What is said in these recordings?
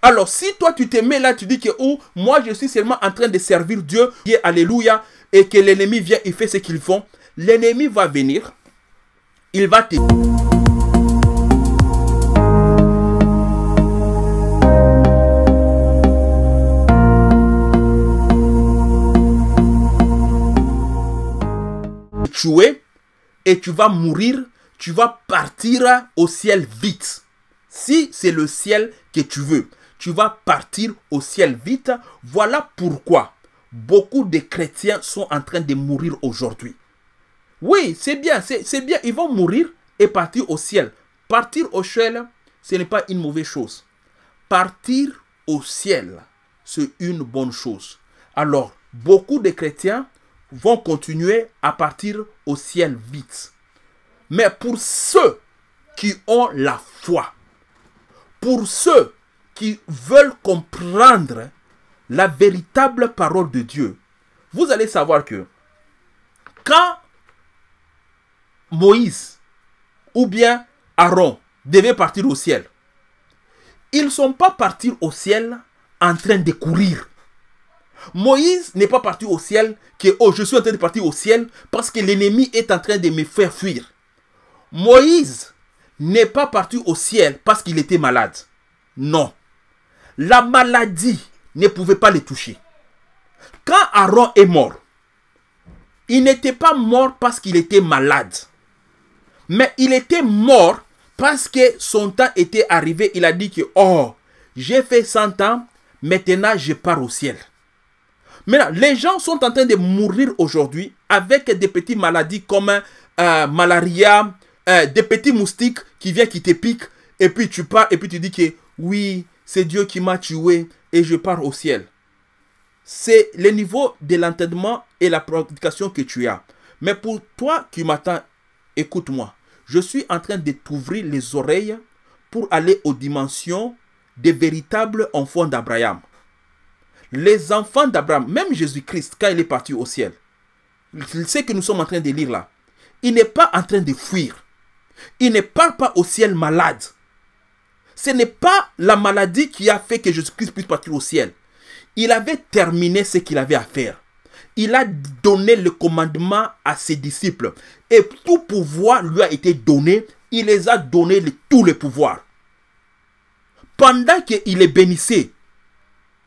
Alors si toi tu te mets là, tu dis que oh, moi je suis seulement en train de servir Dieu, alléluia, et que l'ennemi vient, il fait ce qu'il font, l'ennemi va venir, il va te... tuer et tu vas mourir, tu vas partir au ciel vite. Si c'est le ciel que tu veux tu vas partir au ciel vite. Voilà pourquoi beaucoup de chrétiens sont en train de mourir aujourd'hui. Oui, c'est bien, c'est bien, ils vont mourir et partir au ciel. Partir au ciel, ce n'est pas une mauvaise chose. Partir au ciel, c'est une bonne chose. Alors, beaucoup de chrétiens vont continuer à partir au ciel vite. Mais pour ceux qui ont la foi, pour ceux qui veulent comprendre la véritable parole de Dieu, vous allez savoir que quand Moïse ou bien Aaron devaient partir au ciel, ils ne sont pas partis au ciel en train de courir. Moïse n'est pas parti au ciel que oh je suis en train de partir au ciel parce que l'ennemi est en train de me faire fuir. Moïse n'est pas parti au ciel parce qu'il était malade. Non la maladie ne pouvait pas les toucher. Quand Aaron est mort, il n'était pas mort parce qu'il était malade, mais il était mort parce que son temps était arrivé. Il a dit que, oh, j'ai fait 100 ans, maintenant je pars au ciel. Maintenant, les gens sont en train de mourir aujourd'hui avec des petites maladies comme euh, malaria, euh, des petits moustiques qui viennent, qui te piquent, et puis tu pars, et puis tu dis que oui, c'est Dieu qui m'a tué et je pars au ciel. C'est le niveau de l'entendement et la prédication que tu as. Mais pour toi qui m'attends, écoute-moi. Je suis en train de t'ouvrir les oreilles pour aller aux dimensions des véritables enfants d'Abraham. Les enfants d'Abraham, même Jésus-Christ, quand il est parti au ciel, sait que nous sommes en train de lire là, il n'est pas en train de fuir. Il ne parle pas au ciel malade ce n'est pas la maladie qui a fait que Jésus-Christ puisse partir au ciel. Il avait terminé ce qu'il avait à faire. Il a donné le commandement à ses disciples. Et tout pouvoir lui a été donné. Il les a donné tous les pouvoirs. Pendant qu'il les bénissait,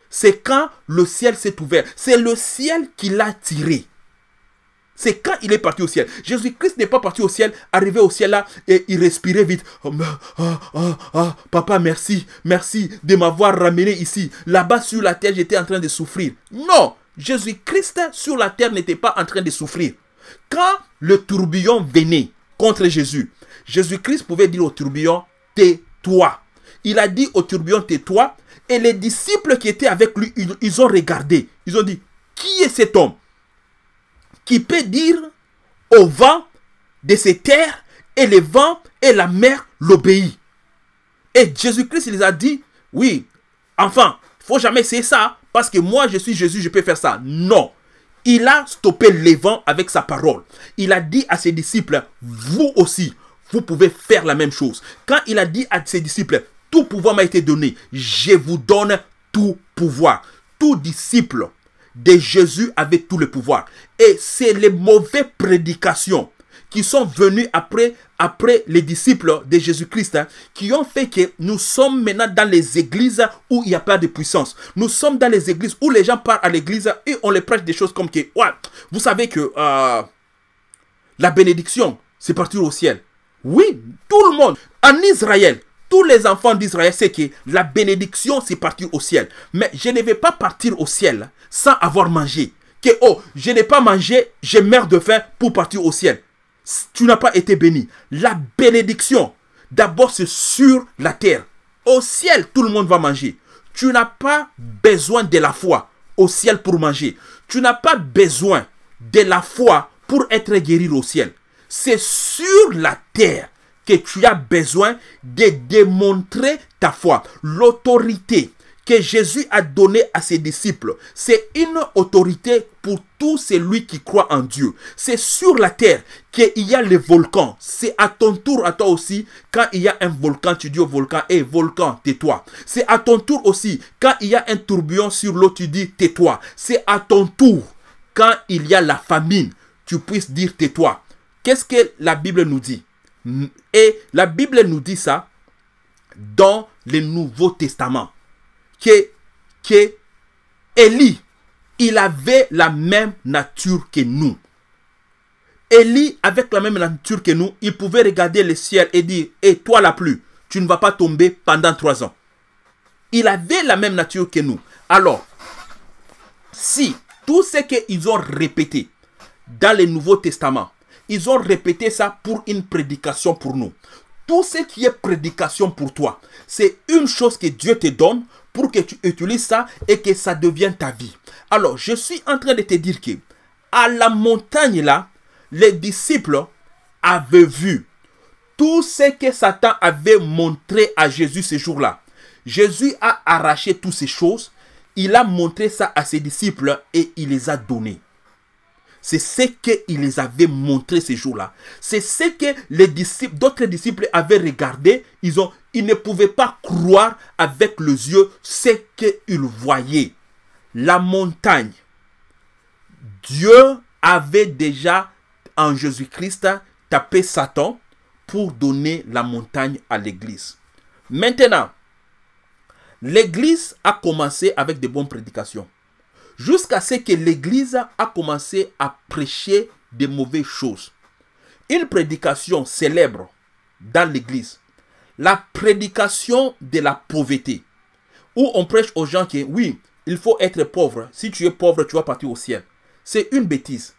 c'est quand le ciel s'est ouvert. C'est le ciel qui l'a tiré. C'est quand il est parti au ciel. Jésus-Christ n'est pas parti au ciel, arrivé au ciel là, et il respirait vite. Oh, oh, oh, papa, merci, merci de m'avoir ramené ici. Là-bas sur la terre, j'étais en train de souffrir. Non, Jésus-Christ sur la terre n'était pas en train de souffrir. Quand le tourbillon venait contre Jésus, Jésus-Christ pouvait dire au tourbillon, tais-toi. Il a dit au tourbillon, tais-toi. Et les disciples qui étaient avec lui, ils ont regardé. Ils ont dit, qui est cet homme qui peut dire au vent de ces terres et les vents et la mer l'obéit. Et Jésus-Christ les a dit, oui, enfin, faut jamais essayer ça parce que moi je suis Jésus, je peux faire ça. Non. Il a stoppé les vents avec sa parole. Il a dit à ses disciples, vous aussi, vous pouvez faire la même chose. Quand il a dit à ses disciples, tout pouvoir m'a été donné, je vous donne tout pouvoir. Tout disciple de Jésus avait tout le pouvoir. Et c'est les mauvaises prédications qui sont venues après, après les disciples de Jésus-Christ, hein, qui ont fait que nous sommes maintenant dans les églises où il n'y a pas de puissance. Nous sommes dans les églises où les gens partent à l'église et on les prêche des choses comme que, vous savez que euh, la bénédiction, c'est partir au ciel. Oui, tout le monde. En Israël, tous les enfants d'Israël c'est que la bénédiction, c'est partir au ciel. Mais je ne vais pas partir au ciel sans avoir mangé. Que, oh, je n'ai pas mangé, je meurs de faim pour partir au ciel. Tu n'as pas été béni. La bénédiction, d'abord, c'est sur la terre. Au ciel, tout le monde va manger. Tu n'as pas besoin de la foi au ciel pour manger. Tu n'as pas besoin de la foi pour être guéri au ciel. C'est sur la terre que tu as besoin de démontrer ta foi. L'autorité que Jésus a donnée à ses disciples, c'est une autorité pour tout celui qui croit en Dieu. C'est sur la terre qu'il y a les volcans. C'est à ton tour, à toi aussi, quand il y a un volcan, tu dis au volcan, et volcan, tais-toi. C'est à ton tour aussi, quand il y a un tourbillon sur l'eau, tu dis, tais-toi. C'est à ton tour, quand il y a la famine, tu puisses dire, tais-toi. Qu'est-ce que la Bible nous dit et la Bible nous dit ça dans le Nouveau Testament. Que, que Élie, il avait la même nature que nous. Élie, avec la même nature que nous, il pouvait regarder le ciel et dire, et toi la pluie, tu ne vas pas tomber pendant trois ans. Il avait la même nature que nous. Alors, si tout ce qu'ils ont répété dans le Nouveau Testament, ils ont répété ça pour une prédication pour nous. Tout ce qui est prédication pour toi, c'est une chose que Dieu te donne pour que tu utilises ça et que ça devienne ta vie. Alors, je suis en train de te dire que à la montagne là, les disciples avaient vu tout ce que Satan avait montré à Jésus ce jour-là. Jésus a arraché toutes ces choses, il a montré ça à ses disciples et il les a donnés. C'est ce qu'il les avait montré ces jours-là. C'est ce que les disciples, d'autres disciples avaient regardé. Ils, ont, ils ne pouvaient pas croire avec les yeux ce qu'ils voyaient. La montagne. Dieu avait déjà, en Jésus-Christ, tapé Satan pour donner la montagne à l'Église. Maintenant, l'Église a commencé avec de bonnes prédications jusqu'à ce que l'Église a commencé à prêcher des mauvaises choses. Une prédication célèbre dans l'Église, la prédication de la pauvreté, où on prêche aux gens que, oui, il faut être pauvre. Si tu es pauvre, tu vas partir au ciel. C'est une bêtise.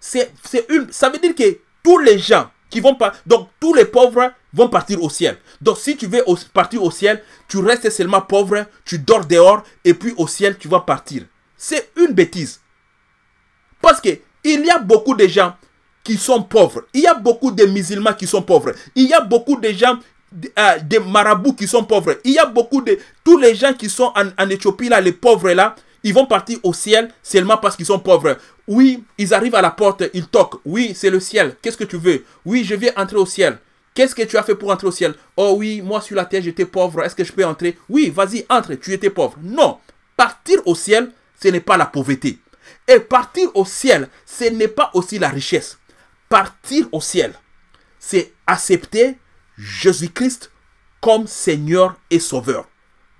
C'est une. Ça veut dire que tous les gens qui vont pas, donc tous les pauvres vont partir au ciel. Donc si tu veux partir au ciel, tu restes seulement pauvre, tu dors dehors et puis au ciel tu vas partir. C'est une bêtise. Parce que il y a beaucoup de gens qui sont pauvres. Il y a beaucoup de musulmans qui sont pauvres. Il y a beaucoup de gens des euh, marabouts qui sont pauvres. Il y a beaucoup de tous les gens qui sont en, Éthiopie là, les pauvres là, ils vont partir au ciel seulement parce qu'ils sont pauvres. Oui, ils arrivent à la porte, ils toquent. Oui, c'est le ciel. Qu'est-ce que tu veux Oui, je viens entrer au ciel. Qu'est-ce que tu as fait pour entrer au ciel Oh oui, moi sur la terre, j'étais pauvre. Est-ce que je peux entrer Oui, vas-y, entre. Tu étais pauvre. Non. Partir au ciel, ce n'est pas la pauvreté. Et partir au ciel, ce n'est pas aussi la richesse. Partir au ciel, c'est accepter Jésus-Christ comme Seigneur et Sauveur.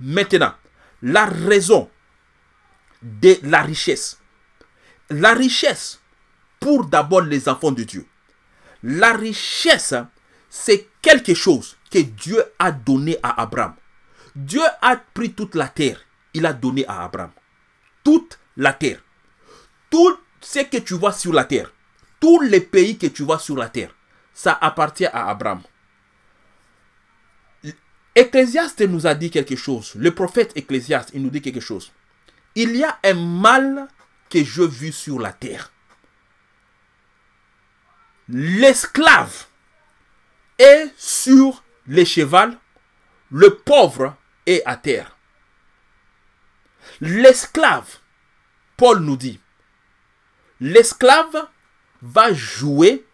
Maintenant, la raison de la richesse. La richesse pour d'abord les enfants de Dieu. La richesse, c'est quelque chose que Dieu a donné à Abraham. Dieu a pris toute la terre, il a donné à Abraham toute la terre. Tout ce que tu vois sur la terre, tous les pays que tu vois sur la terre, ça appartient à Abraham. Ecclésiaste nous a dit quelque chose. Le prophète Ecclésiaste, il nous dit quelque chose. Il y a un mal que je vis sur la terre. L'esclave est sur les chevals, le pauvre est à terre. L'esclave, Paul nous dit, l'esclave va jouer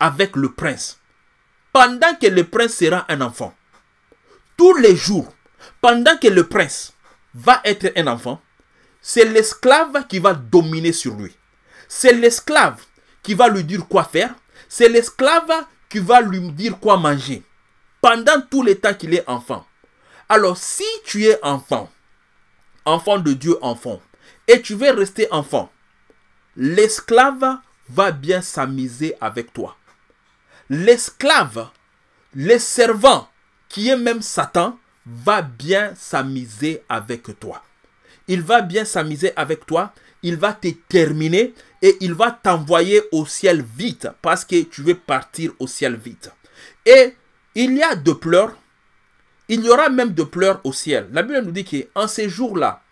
avec le prince pendant que le prince sera un enfant. Tous les jours, pendant que le prince va être un enfant, c'est l'esclave qui va dominer sur lui. C'est l'esclave qui va lui dire quoi faire. C'est l'esclave qui va lui dire quoi manger. Pendant tout le temps qu'il est enfant. Alors si tu es enfant, enfant de Dieu, enfant, et tu veux rester enfant, l'esclave va bien s'amuser avec toi. L'esclave, le servant, qui est même Satan, va bien s'amuser avec toi. Il va bien s'amuser avec toi, il va te terminer et il va t'envoyer au ciel vite parce que tu veux partir au ciel vite. Et il y a deux pleurs, il y aura même de pleurs au ciel. La Bible nous dit qu'en ces jours-là,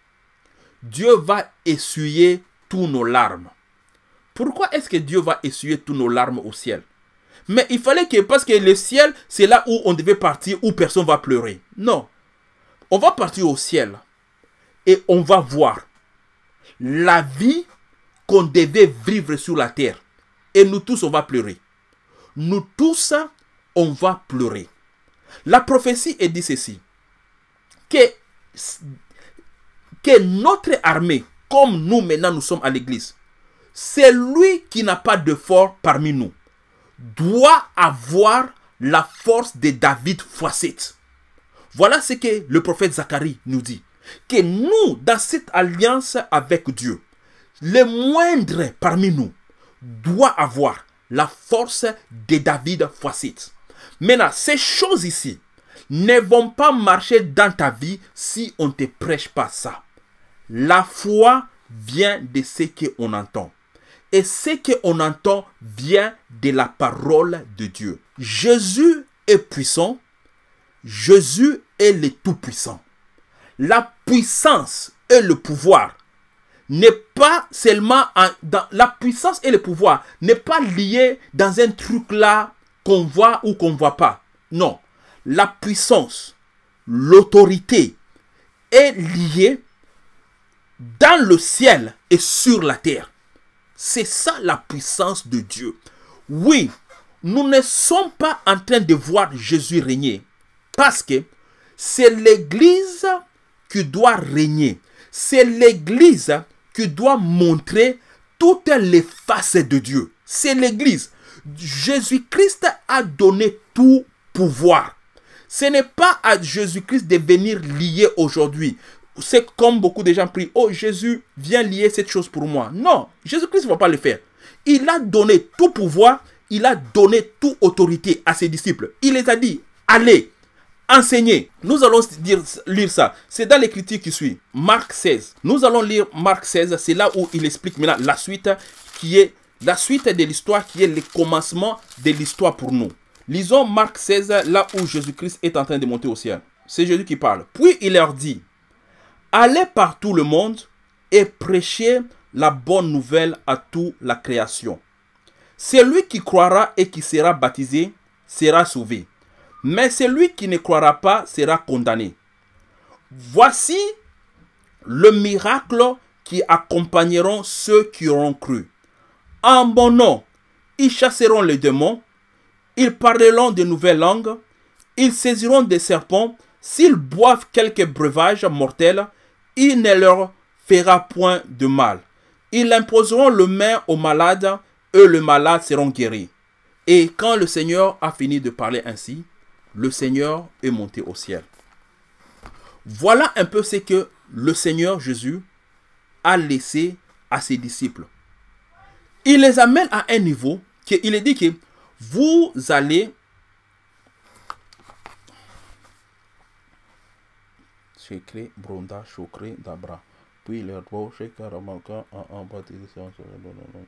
Dieu va essuyer toutes nos larmes. Pourquoi est-ce que Dieu va essuyer toutes nos larmes au ciel Mais il fallait que, parce que le ciel, c'est là où on devait partir, où personne va pleurer. Non. On va partir au ciel et on va voir la vie qu'on devait vivre sur la terre. Et nous tous, on va pleurer. Nous tous, on va pleurer. La prophétie est dit ceci, que, notre armée, comme nous maintenant nous sommes à l'église, celui qui n'a pas de force parmi nous, doit avoir la force de David Fosset. Voilà ce que le prophète Zacharie nous dit. Que nous, dans cette alliance avec Dieu, le moindre parmi nous doit avoir la force de David Foisset. Maintenant, ces choses ici ne vont pas marcher dans ta vie si on ne te prêche pas ça. La foi vient de ce qu'on entend. Et ce qu'on entend vient de la parole de Dieu. Jésus est puissant. Jésus est le Tout-Puissant. La puissance et le pouvoir n'est pas seulement la puissance et le pouvoir n'est pas lié dans un truc là qu'on voit ou qu'on ne voit pas. Non, la puissance, l'autorité est liée dans le ciel et sur la terre. C'est ça la puissance de Dieu. Oui, nous ne sommes pas en train de voir Jésus régner parce que c'est l'Église qui doit régner. C'est l'Église qui doit montrer toutes les faces de Dieu. C'est l'Église. Jésus-Christ a donné tout pouvoir. Ce n'est pas à Jésus-Christ de venir lier aujourd'hui. C'est comme beaucoup de gens prient, oh Jésus, viens lier cette chose pour moi. Non, Jésus-Christ ne va pas le faire. Il a donné tout pouvoir, il a donné toute autorité à ses disciples. Il les a dit, allez, enseignez. Nous allons lire ça. C'est dans l'écriture qui suit, Marc 16. Nous allons lire Marc 16, c'est là où il explique maintenant la suite qui est la suite de l'histoire qui est le commencement de l'histoire pour nous. Lisons Marc 16, là où Jésus-Christ est en train de monter au ciel. C'est Jésus qui parle. Puis il leur dit, allez par tout le monde et prêchez la bonne nouvelle à toute la création. Celui qui croira et qui sera baptisé sera sauvé, mais celui qui ne croira pas sera condamné. Voici le miracle qui accompagneront ceux qui auront cru. En bon nom, ils chasseront les démons, ils parleront de nouvelles langues, ils saisiront des serpents, s'ils boivent quelques breuvages mortels, il ne leur fera point de mal. Ils imposeront le main aux malades, eux les malades seront guéris. Et quand le Seigneur a fini de parler ainsi, le Seigneur est monté au ciel. Voilà un peu ce que le Seigneur Jésus a laissé à ses disciples il les amène à un niveau il est dit que vous allez... Chekre, Bronda, Chokré Dabra. Puis leur beau Chekre, Ramaka, en bâtissant sur le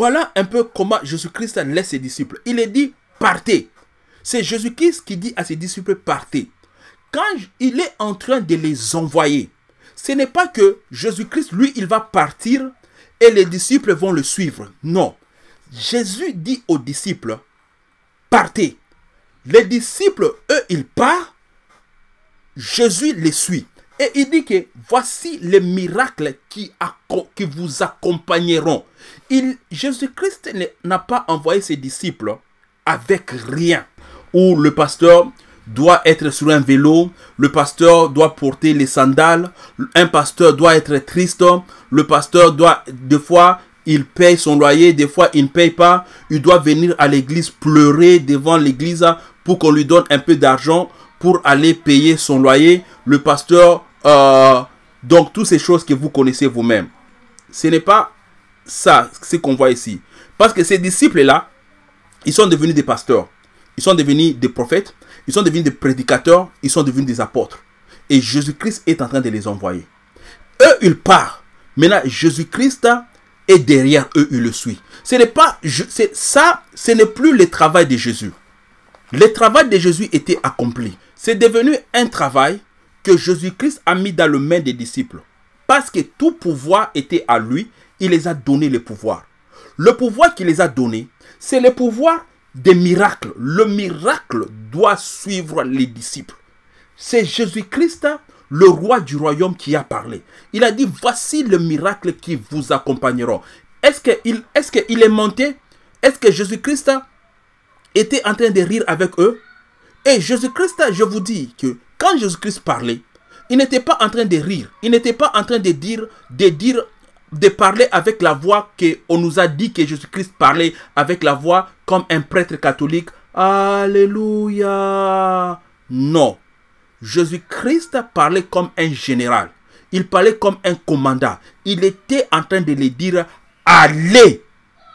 Voilà un peu comment Jésus-Christ laisse ses disciples. Il est dit, partez. C'est Jésus-Christ qui dit à ses disciples, partez. Quand il est en train de les envoyer, ce n'est pas que Jésus-Christ, lui, il va partir et les disciples vont le suivre. Non. Jésus dit aux disciples, partez. Les disciples, eux, ils partent. Jésus les suit. Et il dit que voici les miracles qui, qui vous accompagneront. Jésus-Christ n'a pas envoyé ses disciples avec rien. Où le pasteur doit être sur un vélo, le pasteur doit porter les sandales, un pasteur doit être triste, le pasteur doit, des fois, il paye son loyer, des fois il ne paye pas, il doit venir à l'église pleurer devant l'église pour qu'on lui donne un peu d'argent pour aller payer son loyer. Le pasteur euh, donc, toutes ces choses que vous connaissez vous-même, ce n'est pas ça, ce qu'on voit ici. Parce que ces disciples-là, ils sont devenus des pasteurs, ils sont devenus des prophètes, ils sont devenus des prédicateurs, ils sont devenus des apôtres. Et Jésus-Christ est en train de les envoyer. Eux, ils partent. Maintenant, Jésus-Christ est derrière eux, il le suit. Ce n'est pas, ça, ce n'est plus le travail de Jésus. Le travail de Jésus était accompli. C'est devenu un travail que Jésus-Christ a mis dans les mains des disciples. Parce que tout pouvoir était à lui, il les a donné le pouvoir. Le pouvoir qu'il les a donné, c'est le pouvoir des miracles. Le miracle doit suivre les disciples. C'est Jésus-Christ, le roi du royaume, qui a parlé. Il a dit, voici le miracle qui vous accompagnera. Est-ce qu'il est, est monté Est-ce que Jésus-Christ était en train de rire avec eux Et Jésus-Christ, je vous dis que quand Jésus-Christ parlait, il n'était pas en train de rire. Il n'était pas en train de dire, de dire, de parler avec la voix qu'on nous a dit que Jésus-Christ parlait avec la voix comme un prêtre catholique. Alléluia. Non. Jésus-Christ parlait comme un général. Il parlait comme un commandant. Il était en train de les dire, allez,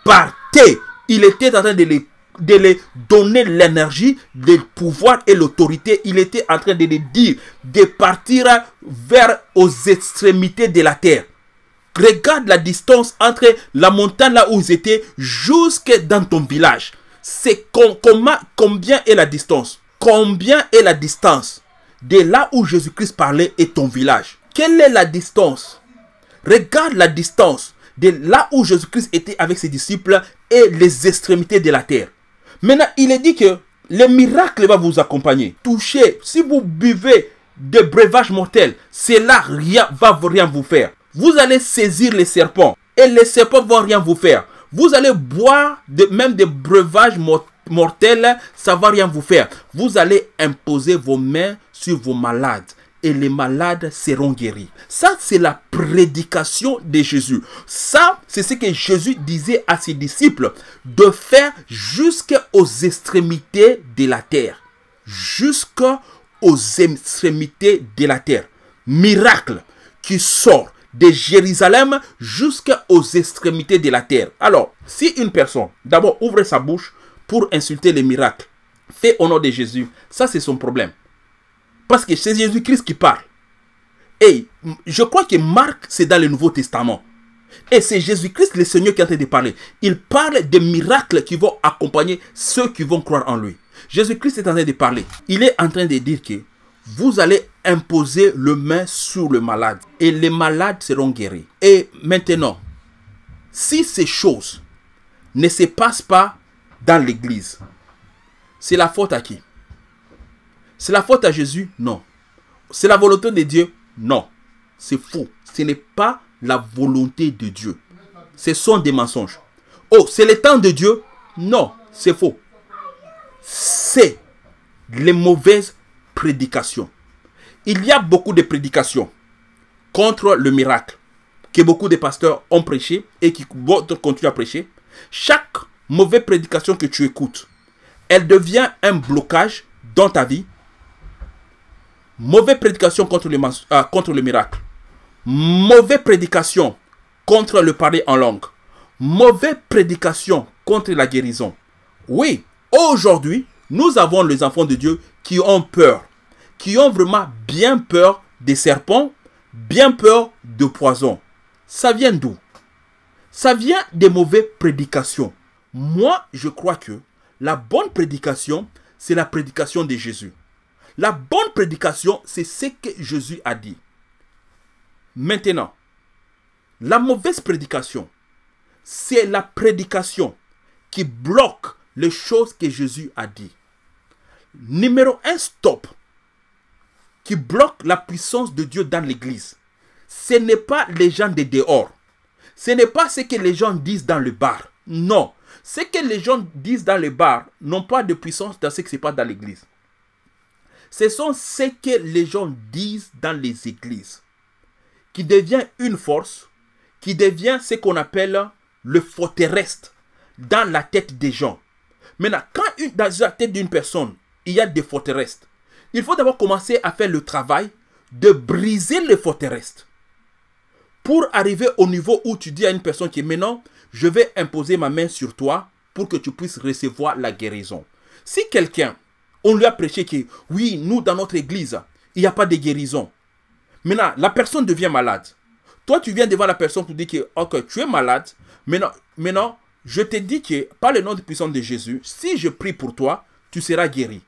partez. Il était en train de les de les donner l'énergie, le pouvoir et l'autorité. Il était en train de les dire de partir vers aux extrémités de la terre. Regarde la distance entre la montagne là où ils étaient jusque dans ton village. C'est combien est la distance Combien est la distance de là où Jésus-Christ parlait et ton village Quelle est la distance Regarde la distance de là où Jésus-Christ était avec ses disciples et les extrémités de la terre. Maintenant, il est dit que le miracle va vous accompagner. Touchez. Si vous buvez des breuvages mortels, cela rien, va rien vous faire. Vous allez saisir les serpents et les serpents vont rien vous faire. Vous allez boire même des breuvages mortels, ça va rien vous faire. Vous allez imposer vos mains sur vos malades et les malades seront guéris. Ça, c'est la prédication de Jésus. Ça, c'est ce que Jésus disait à ses disciples de faire jusqu'aux extrémités de la terre. Jusqu'aux extrémités de la terre. Miracle qui sort de Jérusalem jusqu'aux extrémités de la terre. Alors, si une personne, d'abord, ouvre sa bouche pour insulter les miracles, fait au nom de Jésus, ça c'est son problème. Parce que c'est Jésus-Christ qui parle. Et je crois que Marc, c'est dans le Nouveau Testament. Et c'est Jésus-Christ, le Seigneur, qui est en train de parler. Il parle des miracles qui vont accompagner ceux qui vont croire en lui. Jésus-Christ est en train de parler. Il est en train de dire que vous allez imposer le main sur le malade et les malades seront guéris. Et maintenant, si ces choses ne se passent pas dans l'église, c'est la faute à qui c'est la faute à Jésus Non. C'est la volonté de Dieu Non. C'est faux. Ce n'est pas la volonté de Dieu. Ce sont des mensonges. Oh, c'est le temps de Dieu Non. C'est faux. C'est les mauvaises prédications. Il y a beaucoup de prédications contre le miracle que beaucoup de pasteurs ont prêché et qui continuent à prêcher. Chaque mauvaise prédication que tu écoutes, elle devient un blocage dans ta vie Mauvaise prédication contre le, ah, miracle. Mauvaise prédication contre le parler en langue. Mauvaise prédication contre la guérison. Oui, aujourd'hui, nous avons les enfants de Dieu qui ont peur. Qui ont vraiment bien peur des serpents, bien peur de poison. Ça vient d'où Ça vient des mauvaises prédications. Moi, je crois que la bonne prédication, c'est la prédication de Jésus. La bonne prédication, c'est ce que Jésus a dit. Maintenant, la mauvaise prédication, c'est la prédication qui bloque les choses que Jésus a dit. Numéro un, stop, qui bloque la puissance de Dieu dans l'Église. Ce n'est pas les gens de dehors. Ce n'est pas ce que les gens disent dans le bar. Non. Ce que les gens disent dans le bar n'ont pas de puissance dans ce qui se passe dans l'Église. Ce sont ce que les gens disent dans les églises, qui devient une force, qui devient ce qu'on appelle le faux dans la tête des gens. Maintenant, quand dans la tête d'une personne, il y a des faux il faut d'abord commencer à faire le travail de briser les faux Pour arriver au niveau où tu dis à une personne qui est maintenant, je vais imposer ma main sur toi pour que tu puisses recevoir la guérison. Si quelqu'un on lui a prêché que oui, nous, dans notre église, il n'y a pas de guérison. Maintenant, la personne devient malade. Toi, tu viens devant la personne pour dire que ok, tu es malade. Maintenant, maintenant, je te dis que par le nom de puissance de Jésus, si je prie pour toi, tu seras guéri.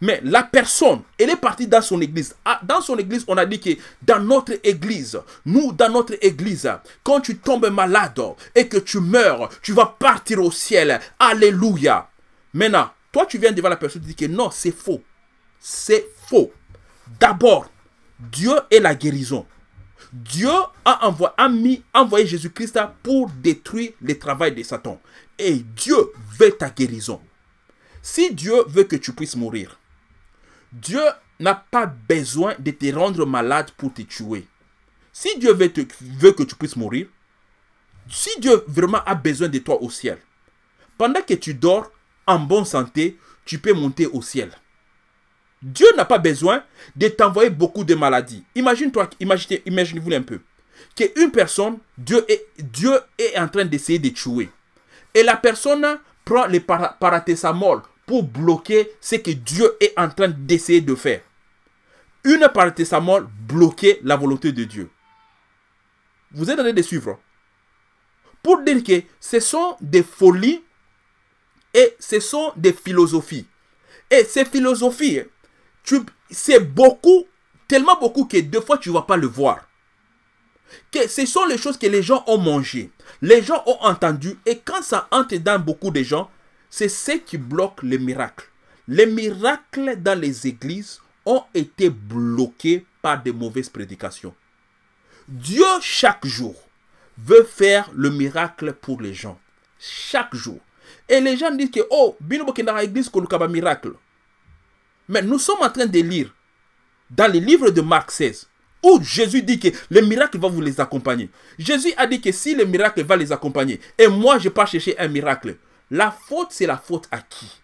Mais la personne, elle est partie dans son église. Ah, dans son église, on a dit que dans notre église, nous, dans notre église, quand tu tombes malade et que tu meurs, tu vas partir au ciel. Alléluia. Maintenant, toi, tu viens devant la personne, et tu dis que non, c'est faux. C'est faux. D'abord, Dieu est la guérison. Dieu a, envoyé, a mis, envoyé Jésus-Christ pour détruire le travail de Satan. Et Dieu veut ta guérison. Si Dieu veut que tu puisses mourir, Dieu n'a pas besoin de te rendre malade pour te tuer. Si Dieu veut, te, veut que tu puisses mourir, si Dieu vraiment a besoin de toi au ciel, pendant que tu dors, en bonne santé, tu peux monter au ciel. Dieu n'a pas besoin de t'envoyer beaucoup de maladies. Imagine-toi, imaginez, vous un peu, qu'une personne, Dieu est, en train d'essayer de tuer. Et la personne prend les parathésamoles pour bloquer ce que Dieu est en train d'essayer de faire. Une paratésamol bloquer la volonté de Dieu. Vous êtes en train de suivre. Pour dire que ce sont des folies et ce sont des philosophies. Et ces philosophies, c'est beaucoup, tellement beaucoup que deux fois tu ne vas pas le voir. Que ce sont les choses que les gens ont mangées, les gens ont entendu, et quand ça entre dans beaucoup de gens, c'est ce qui bloque les miracles. Les miracles dans les églises ont été bloqués par des mauvaises prédications. Dieu, chaque jour, veut faire le miracle pour les gens. Chaque jour. Et les gens disent que, oh, miracle. Mais nous sommes en train de lire dans les livres de Marc 16 où Jésus dit que le miracle va vous les accompagner. Jésus a dit que si le miracle va les accompagner, et moi je pas chercher un miracle, la faute c'est la faute à qui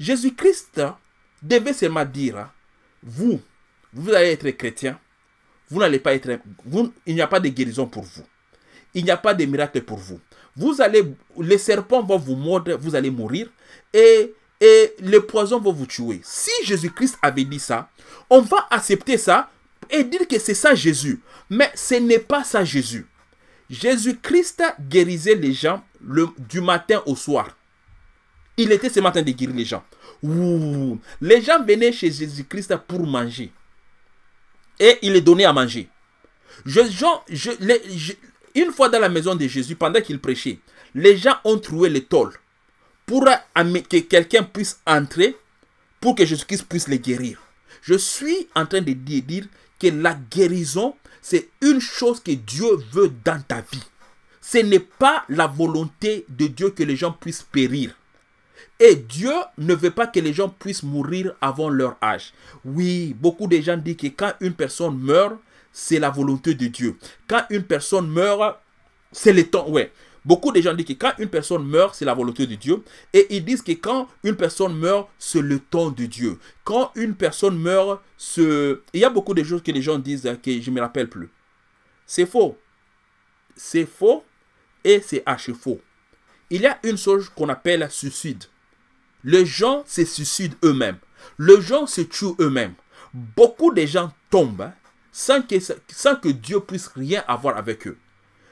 Jésus-Christ hein, devait seulement dire, hein, vous, vous allez être chrétien, vous n'allez pas être, il n'y a pas de guérison pour vous il n'y a pas de miracle pour vous. Vous allez, les serpents vont vous mordre, vous allez mourir et, et le poison va vous tuer. Si Jésus-Christ avait dit ça, on va accepter ça et dire que c'est ça Jésus. Mais ce n'est pas ça Jésus. Jésus-Christ guérissait les gens le, du matin au soir. Il était ce matin de guérir les gens. Les gens venaient chez Jésus-Christ pour manger. Et il les donnait à manger. Je, je, je, les, une fois dans la maison de Jésus, pendant qu'il prêchait, les gens ont trouvé les tôles pour que quelqu'un puisse entrer, pour que Jésus-Christ puisse les guérir. Je suis en train de dire que la guérison, c'est une chose que Dieu veut dans ta vie. Ce n'est pas la volonté de Dieu que les gens puissent périr. Et Dieu ne veut pas que les gens puissent mourir avant leur âge. Oui, beaucoup de gens disent que quand une personne meurt, c'est la volonté de Dieu. Quand une personne meurt, c'est le temps. Ouais. Beaucoup de gens disent que quand une personne meurt, c'est la volonté de Dieu. Et ils disent que quand une personne meurt, c'est le temps de Dieu. Quand une personne meurt, ce... il y a beaucoup de choses que les gens disent que je ne me rappelle plus. C'est faux. C'est faux et c'est h faux. Il y a une chose qu'on appelle suicide. Les gens se suicident eux-mêmes. Les gens se tuent eux-mêmes. Beaucoup de gens tombent hein sans que, Dieu puisse rien avoir avec eux.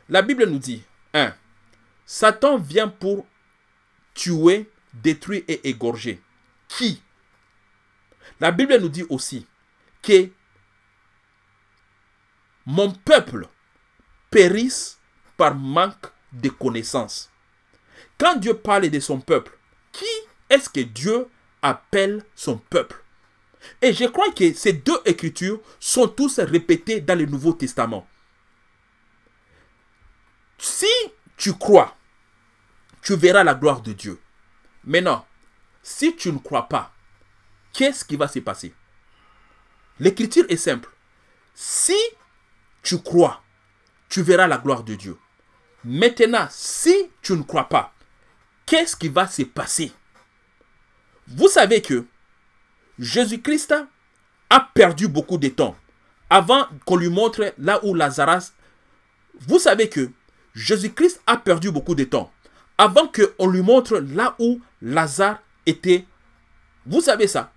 La Bible nous dit, 1. Satan vient pour tuer, détruire et égorger. Qui La Bible nous dit aussi que mon peuple périsse par manque de connaissances. Quand Dieu parle de son peuple, qui est-ce que Dieu appelle son peuple et je crois que ces deux écritures sont tous répétées dans le Nouveau Testament. Si tu crois, tu verras la gloire de Dieu. Maintenant, si tu ne crois pas, qu'est-ce qui va se passer L'écriture est simple. Si tu crois, tu verras la gloire de Dieu. Maintenant, si tu ne crois pas, qu'est-ce qui va se passer Vous savez que Jésus-Christ a perdu beaucoup de temps avant qu'on lui montre là où Lazare. Vous savez que Jésus-Christ a perdu beaucoup de temps avant qu'on lui montre là où Lazare était. Vous savez ça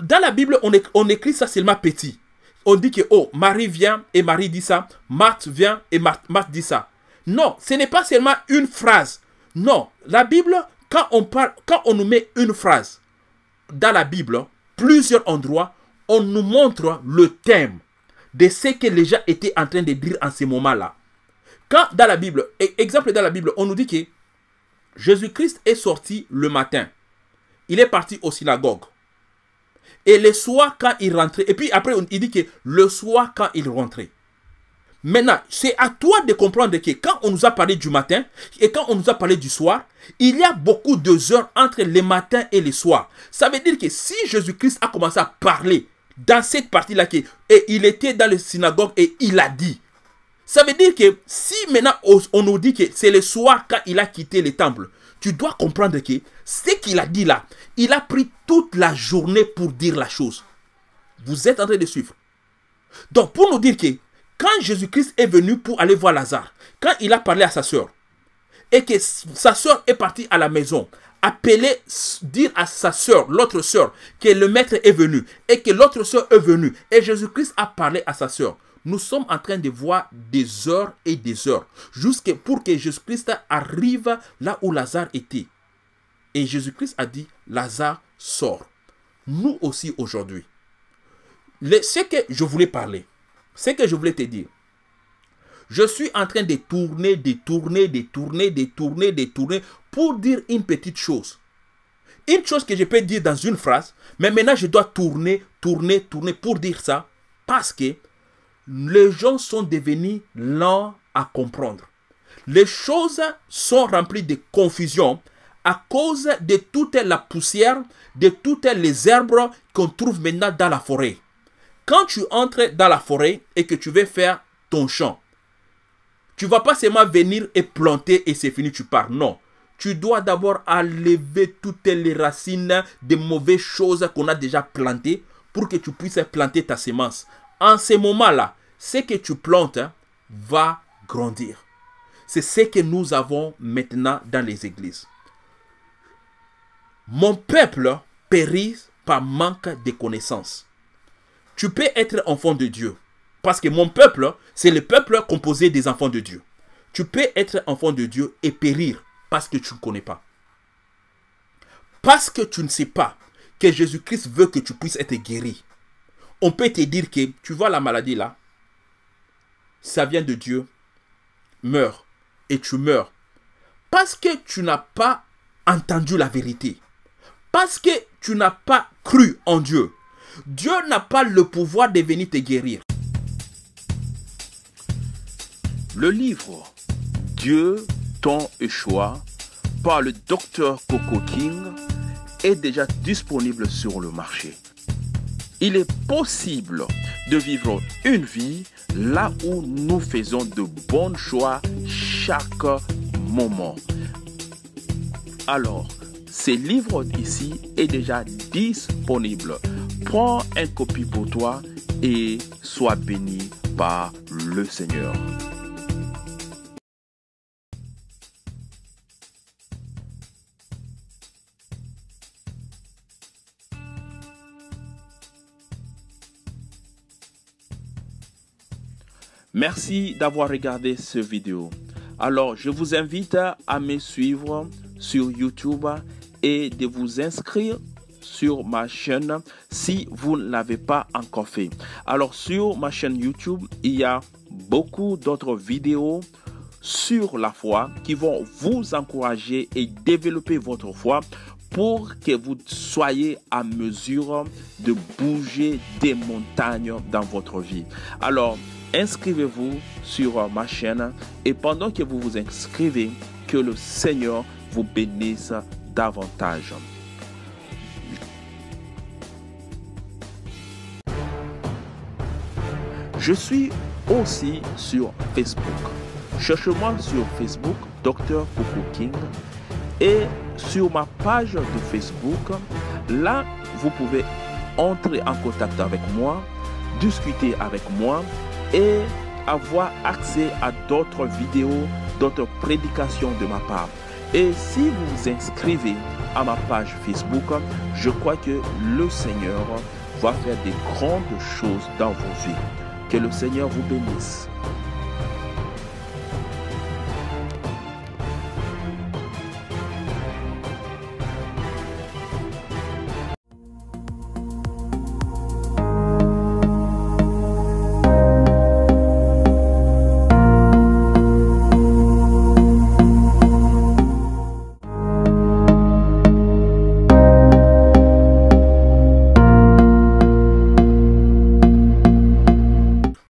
Dans la Bible, on, écrit ça seulement petit. On dit que, oh, Marie vient et Marie dit ça. Marthe vient et Marthe, dit ça. Non, ce n'est pas seulement une phrase. Non, la Bible, quand on parle, quand on nous met une phrase, dans la Bible, hein, plusieurs endroits, on nous montre le thème de ce que les gens étaient en train de dire en ce moment-là. Quand dans la Bible, e, exemple dans la Bible, on nous dit que Jésus-Christ est sorti le matin. Il est parti au synagogue. Et le soir, quand il rentrait, et puis après, il dit que le soir, quand il rentrait, Maintenant, c'est à toi de comprendre que quand on nous a parlé du matin et quand on nous a parlé du soir, il y a beaucoup de heures entre le matin et le soir. Ça veut dire que si Jésus-Christ a commencé à parler dans cette partie-là, et il était dans le synagogue et il a dit, ça veut dire que si maintenant on nous dit que c'est le soir quand il a quitté le temple, tu dois comprendre que ce qu'il a dit là, il a pris toute la journée pour dire la chose. Vous êtes en train de suivre. Donc pour nous dire que quand Jésus-Christ est venu pour aller voir Lazare, quand il a parlé à sa sœur, et que sa sœur est partie à la maison, appeler, dire à sa sœur, l'autre sœur, que le maître est venu, et que l'autre sœur est venue, et Jésus-Christ a parlé à sa sœur. Nous sommes en train de voir des heures et des heures, jusqu'à pour que Jésus-Christ arrive là où Lazare était. Et Jésus-Christ a dit, Lazare sort. Nous aussi aujourd'hui. ce que je voulais parler. C'est que je voulais te dire. Je suis en train de tourner, de tourner, de tourner, de tourner, de tourner pour dire une petite chose. Une chose que je peux dire dans une phrase, mais maintenant je dois tourner, tourner, tourner pour dire ça parce que les gens sont devenus lents à comprendre. Les choses sont remplies de confusion à cause de toute la poussière, de toutes les herbes qu'on trouve maintenant dans la forêt. Quand tu entres dans la forêt et que tu veux faire ton champ, tu vas pas seulement venir et planter et c'est fini, tu pars. Non. Tu dois d'abord enlever toutes les racines des mauvaises choses qu'on a déjà plantées pour que tu puisses planter ta semence. En ce moment-là, ce que tu plantes va grandir. C'est ce que nous avons maintenant dans les églises. Mon peuple périt par manque de connaissances tu peux être enfant de Dieu. Parce que mon peuple, c'est le peuple composé des enfants de Dieu. Tu peux être enfant de Dieu et périr parce que tu ne connais pas. Parce que tu ne sais pas que Jésus-Christ veut que tu puisses être guéri. On peut te dire que tu vois la maladie là, ça vient de Dieu, meurs et tu meurs. Parce que tu n'as pas entendu la vérité. Parce que tu n'as pas cru en Dieu. Dieu n'a pas le pouvoir de venir te guérir. Le livre Dieu, temps et choix par le docteur Coco King est déjà disponible sur le marché. Il est possible de vivre une vie là où nous faisons de bons choix chaque moment. Alors, ce livre ici est déjà disponible. Prends un copie pour toi et sois béni par le Seigneur. Merci d'avoir regardé cette vidéo. Alors, je vous invite à me suivre sur YouTube et de vous inscrire sur ma chaîne si vous ne l'avez pas encore fait. Alors sur ma chaîne YouTube, il y a beaucoup d'autres vidéos sur la foi qui vont vous encourager et développer votre foi pour que vous soyez à mesure de bouger des montagnes dans votre vie. Alors, inscrivez-vous sur ma chaîne et pendant que vous vous inscrivez, que le Seigneur vous bénisse davantage. Je suis aussi sur Facebook. Cherche-moi sur Facebook, Dr. Coco King. Et sur ma page de Facebook, là, vous pouvez entrer en contact avec moi, discuter avec moi et avoir accès à d'autres vidéos, d'autres prédications de ma part. Et si vous vous inscrivez à ma page Facebook, je crois que le Seigneur va faire des grandes choses dans vos vies. Que le Seigneur vous bénisse.